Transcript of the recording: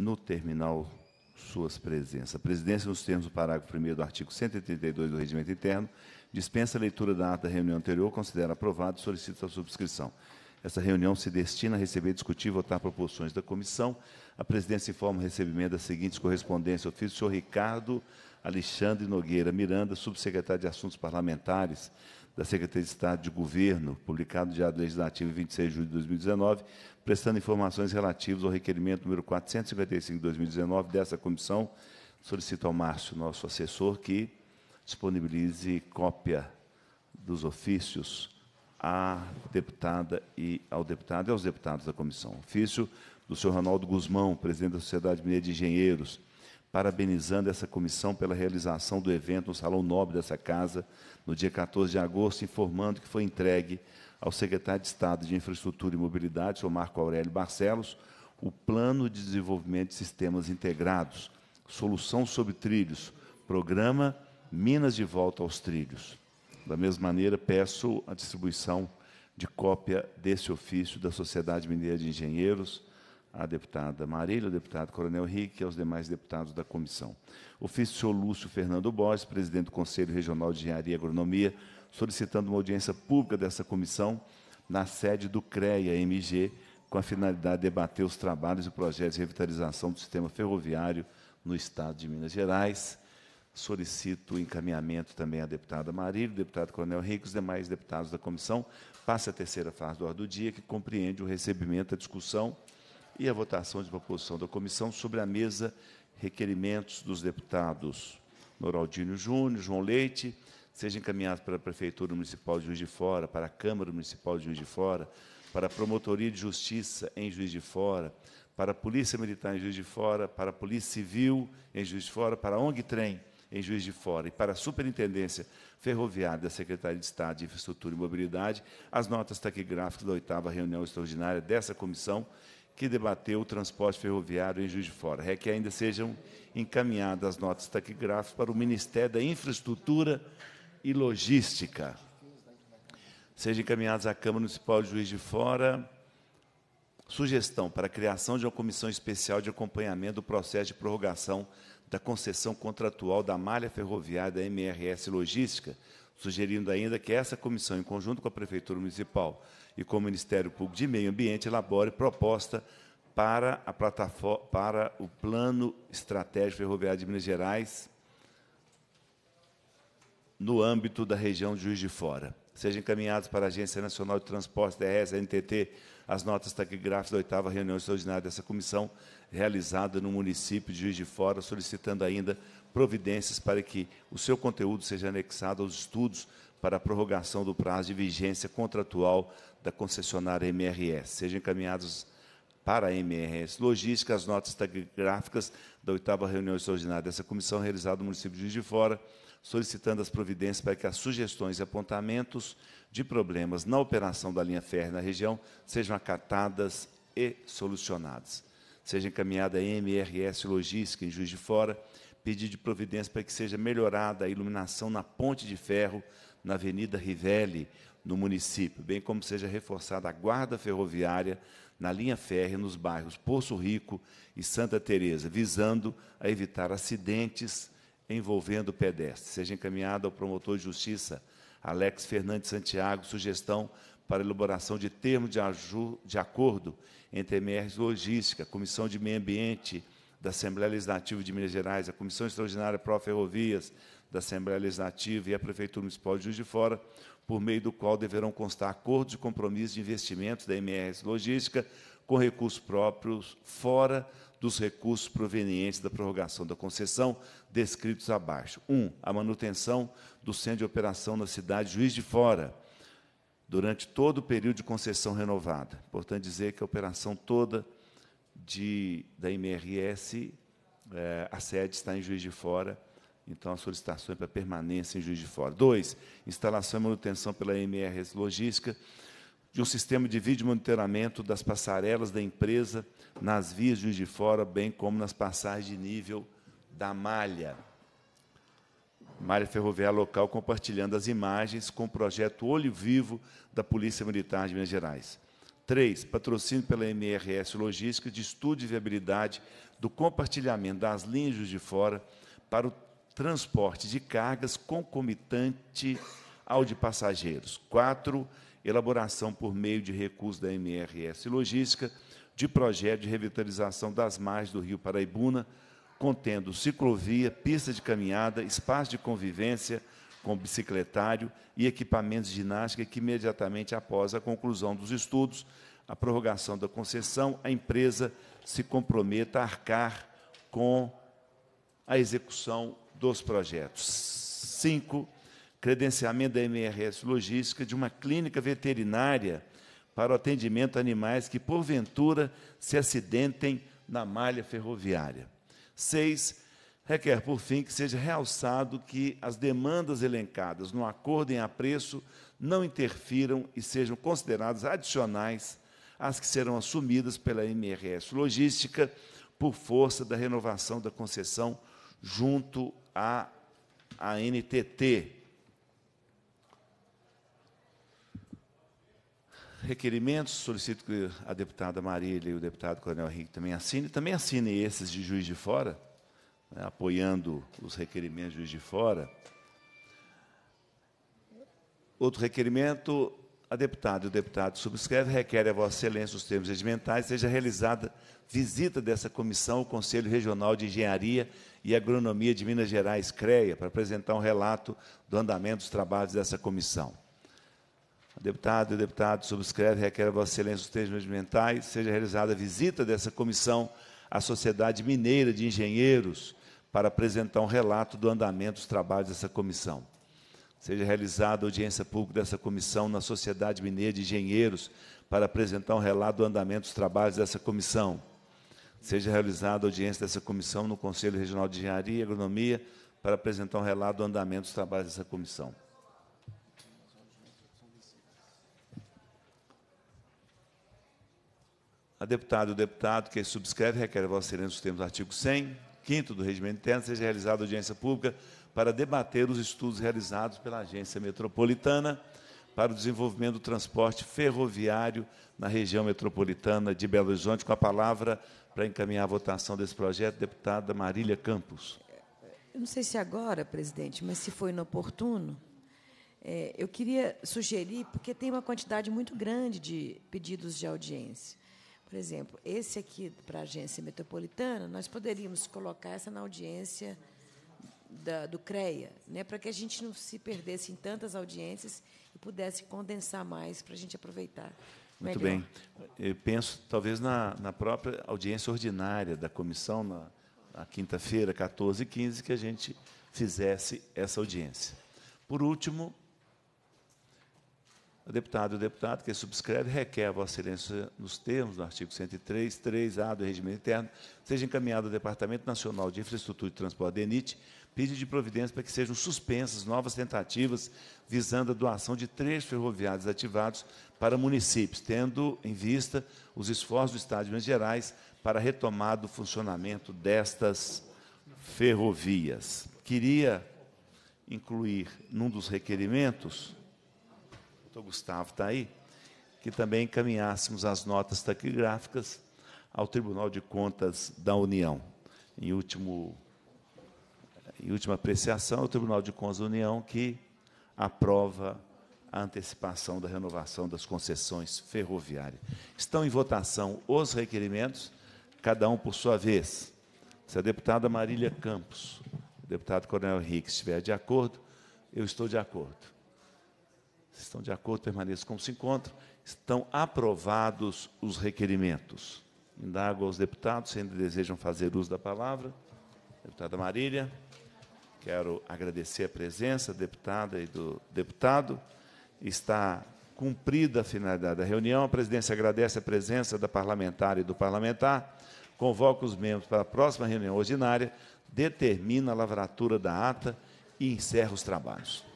no terminal suas presenças. A presidência, nos termos do parágrafo 1 do artigo 132 do Regimento Interno, dispensa a leitura da ata da reunião anterior, considera aprovado e solicita a subscrição. Essa reunião se destina a receber, discutir e votar proposições da comissão. A presidência informa o recebimento das seguintes correspondências. Ofício do senhor Ricardo Alexandre Nogueira Miranda, subsecretário de Assuntos Parlamentares, da Secretaria de Estado de Governo, publicado no Diário Legislativo 26 de julho de 2019, prestando informações relativas ao requerimento número 455 de 2019 dessa comissão. Solicito ao Márcio, nosso assessor, que disponibilize cópia dos ofícios à deputada e ao deputado e aos deputados da comissão. Ofício do senhor Ronaldo Guzmão, presidente da Sociedade Mineira de Engenheiros, parabenizando essa comissão pela realização do evento no Salão Nobre dessa casa, no dia 14 de agosto, informando que foi entregue ao secretário de Estado de Infraestrutura e Mobilidade, o Marco Aurélio Barcelos, o Plano de Desenvolvimento de Sistemas Integrados, Solução sobre Trilhos, Programa Minas de Volta aos Trilhos. Da mesma maneira, peço a distribuição de cópia desse ofício da Sociedade Mineira de Engenheiros, à deputada Marília, ao deputado Coronel Henrique e aos demais deputados da comissão. Ofício do senhor Lúcio Fernando Borges, presidente do Conselho Regional de Engenharia e Agronomia, solicitando uma audiência pública dessa comissão na sede do CREA-MG, com a finalidade de debater os trabalhos e projetos de revitalização do sistema ferroviário no Estado de Minas Gerais. Solicito o encaminhamento também à deputada Marília, deputado Coronel Henrique e os demais deputados da comissão. Passa a terceira fase do ordem do dia, que compreende o recebimento, a discussão e a votação de proposição da comissão sobre a mesa requerimentos dos deputados Noraldino Júnior, João Leite, seja encaminhado para a Prefeitura Municipal de Juiz de Fora, para a Câmara Municipal de Juiz de Fora, para a Promotoria de Justiça em Juiz de Fora, para a Polícia Militar em Juiz de Fora, para a Polícia Civil em Juiz de Fora, para a ONG Trem em Juiz de Fora e para a Superintendência Ferroviária da Secretaria de Estado de Infraestrutura e Mobilidade, as notas taquigráficas da oitava reunião extraordinária dessa comissão que debateu o transporte ferroviário em Juiz de Fora. É que ainda sejam encaminhadas as notas taquigráficas para o Ministério da Infraestrutura e Logística. Sejam encaminhadas à Câmara Municipal de Juiz de Fora sugestão para a criação de uma comissão especial de acompanhamento do processo de prorrogação da concessão contratual da malha ferroviária da MRS Logística, sugerindo ainda que essa comissão, em conjunto com a Prefeitura Municipal e com o Ministério Público de Meio Ambiente, elabore proposta para, a plataforma, para o Plano Estratégico Ferroviário de Minas Gerais no âmbito da região de Juiz de Fora. Sejam encaminhados para a Agência Nacional de Transportes, DRS, NTT, as notas taquigráficas da oitava reunião extraordinária dessa comissão, realizada no município de Juiz de Fora, solicitando ainda providências para que o seu conteúdo seja anexado aos estudos para a prorrogação do prazo de vigência contratual da concessionária MRS. Sejam encaminhados para a MRS Logística as notas taquigráficas da oitava reunião extraordinária dessa comissão, realizada no município de Juiz de Fora, solicitando as providências para que as sugestões e apontamentos de problemas na operação da linha férrea na região sejam acatadas e solucionadas. Seja encaminhada a MRS Logística em Juiz de Fora, pedido de providência para que seja melhorada a iluminação na ponte de ferro na Avenida Rivelli, no município, bem como seja reforçada a guarda ferroviária na linha férrea nos bairros Poço Rico e Santa Teresa, visando a evitar acidentes envolvendo pedestres. Seja encaminhada ao promotor de justiça Alex Fernandes Santiago sugestão para elaboração de termo de, de acordo entre MRs Logística, Comissão de Meio Ambiente da Assembleia Legislativa de Minas Gerais, a Comissão Extraordinária Pró-Ferrovias da Assembleia Legislativa e a Prefeitura Municipal de Juiz de Fora, por meio do qual deverão constar acordos de compromisso de investimentos da MRs Logística com recursos próprios fora dos recursos provenientes da prorrogação da concessão, descritos abaixo. 1. Um, a manutenção do centro de operação na cidade Juiz de Fora, durante todo o período de concessão renovada. Importante dizer que a operação toda de, da MRS, é, eh, a sede está em Juiz de Fora, então, a solicitação é para permanência em Juiz de Fora. Dois, instalação e manutenção pela MRS Logística de um sistema de vídeo monitoramento das passarelas da empresa nas vias de Juiz de Fora, bem como nas passagens de nível da malha. Malha ferroviária local compartilhando as imagens com o projeto Olho Vivo da Polícia Militar de Minas Gerais. 3. Patrocínio pela MRS Logística de estudo de viabilidade do compartilhamento das linhas de de Fora para o transporte de cargas concomitante ao de passageiros. 4 elaboração por meio de recursos da MRS Logística de projeto de revitalização das margens do Rio Paraibuna, contendo ciclovia, pista de caminhada, espaço de convivência com bicicletário e equipamentos de ginástica que imediatamente após a conclusão dos estudos, a prorrogação da concessão, a empresa se comprometa a arcar com a execução dos projetos. Cinco, credenciamento da MRS Logística de uma clínica veterinária para o atendimento a animais que, porventura, se acidentem na malha ferroviária. Seis, requer, por fim, que seja realçado que as demandas elencadas no acordo em apreço não interfiram e sejam consideradas adicionais às que serão assumidas pela MRS Logística por força da renovação da concessão junto à ANTT. requerimentos, solicito que a deputada Marília e o deputado Coronel Henrique também assinem, também assinem esses de Juiz de Fora, né, apoiando os requerimentos de Juiz de Fora. Outro requerimento, a deputada e o deputado subscreve, requer a Vossa Excelência os termos regimentais, seja realizada visita dessa comissão ao Conselho Regional de Engenharia e Agronomia de Minas Gerais, CREA, para apresentar um relato do andamento dos trabalhos dessa comissão. Deputado e deputado, subscreve, requer a Vossa Excelência os termos mentais, seja realizada a visita dessa comissão à Sociedade Mineira de Engenheiros para apresentar um relato do andamento dos trabalhos dessa comissão. Seja realizada a audiência pública dessa comissão na Sociedade Mineira de Engenheiros para apresentar um relato do andamento dos trabalhos dessa comissão. Seja realizada a audiência dessa comissão no Conselho Regional de Engenharia e Agronomia para apresentar um relato do andamento dos trabalhos dessa comissão. A deputada e o deputado que subscreve requer a vossa excelência nos termos do artigo 100, 5 do regimento interno, seja realizada audiência pública para debater os estudos realizados pela Agência Metropolitana para o desenvolvimento do transporte ferroviário na região metropolitana de Belo Horizonte. Com a palavra para encaminhar a votação desse projeto, deputada Marília Campos. Eu não sei se agora, presidente, mas se foi inoportuno, é, eu queria sugerir, porque tem uma quantidade muito grande de pedidos de audiência. Por exemplo, esse aqui para a agência metropolitana, nós poderíamos colocar essa na audiência da, do CREA, né, para que a gente não se perdesse em tantas audiências e pudesse condensar mais para a gente aproveitar. Muito bem. Eu penso, talvez, na, na própria audiência ordinária da comissão, na, na quinta-feira, 14 e 15, que a gente fizesse essa audiência. Por último, o deputado e o deputado que subscreve requer a Vossa Excelência, nos termos do artigo 103, 3A do Regimento Interno, seja encaminhado ao Departamento Nacional de Infraestrutura e Transporte, DENIT, pedido de providência para que sejam suspensas novas tentativas visando a doação de três ferroviários ativados para municípios, tendo em vista os esforços do Estado de Minas Gerais para a retomada do funcionamento destas ferrovias. Queria incluir num dos requerimentos pastor Gustavo está aí, que também encaminhássemos as notas taquigráficas ao Tribunal de Contas da União. Em, último, em última apreciação, é o Tribunal de Contas da União que aprova a antecipação da renovação das concessões ferroviárias. Estão em votação os requerimentos, cada um por sua vez. Se a deputada Marília Campos, o deputado Coronel Henrique estiver de acordo, eu estou de acordo. Se estão de acordo, permaneçam como se encontram. Estão aprovados os requerimentos. Indago aos deputados se ainda desejam fazer uso da palavra. Deputada Marília, quero agradecer a presença da deputada e do deputado. Está cumprida a finalidade da reunião. A presidência agradece a presença da parlamentar e do parlamentar. Convoca os membros para a próxima reunião ordinária, determina a lavratura da ata e encerra os trabalhos.